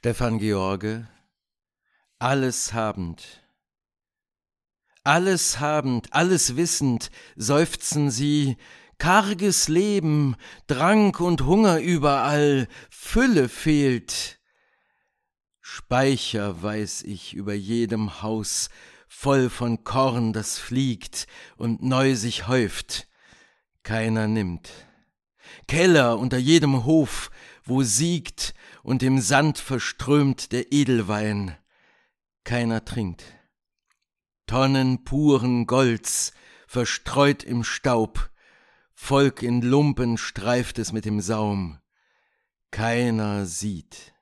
Stefan George, alles habend, alles habend, alles wissend, seufzen sie, karges Leben, Drang und Hunger überall, Fülle fehlt. Speicher weiß ich über jedem Haus, voll von Korn, das fliegt und neu sich häuft, keiner nimmt. Keller unter jedem Hof, wo siegt und im Sand verströmt der Edelwein, keiner trinkt. Tonnen puren Golds verstreut im Staub, Volk in Lumpen streift es mit dem Saum, keiner sieht.